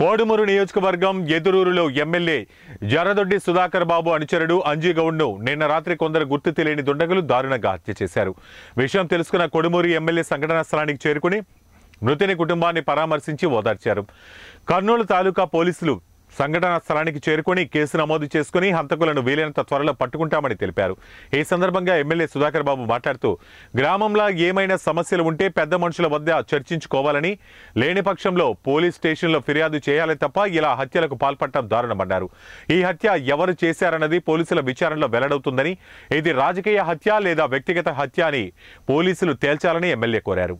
కోడుమూరు నియోజకవర్గం ఎదురూరులో ఎమ్మెల్యే జరదొడ్డి సుధాకర్ బాబు అనుచరుడు అంజీగౌడ్ను నిన్న రాత్రి కొందరు గుర్తు తెలియని దుండగులు దారుణంగా హత్య చేశారు విషయం తెలుసుకున్న కొడుమూరు ఎమ్మెల్యే సంఘటనా స్థలానికి చేరుకుని మృతిని కుటుంబాన్ని పరామర్శించి ఓదార్చారు కర్నూలు తాలూకా పోలీసులు సంఘటనా స్థలానికి చేరుకుని కేసు నమోదు చేసుకుని హంతకులను వీలైనంత త్వరలో పట్టుకుంటామని తెలిపారు ఈ సందర్భంగా ఎమ్మెల్యే సుధాకర్ బాబు మాట్లాడుతూ గ్రామంలో ఏమైనా సమస్యలు ఉంటే పెద్ద మనుషుల వద్ద చర్చించుకోవాలని లేని పక్షంలో పోలీస్ స్టేషన్లో ఫిర్యాదు చేయాలి తప్ప ఇలా హత్యలకు పాల్పడటం దారుణమన్నారు ఈ హత్య ఎవరు చేశారన్నది పోలీసుల విచారణలో వెల్లడవుతుందని ఇది రాజకీయ హత్య లేదా వ్యక్తిగత హత్య అని పోలీసులు తేల్చాలని ఎమ్మెల్యే కోరారు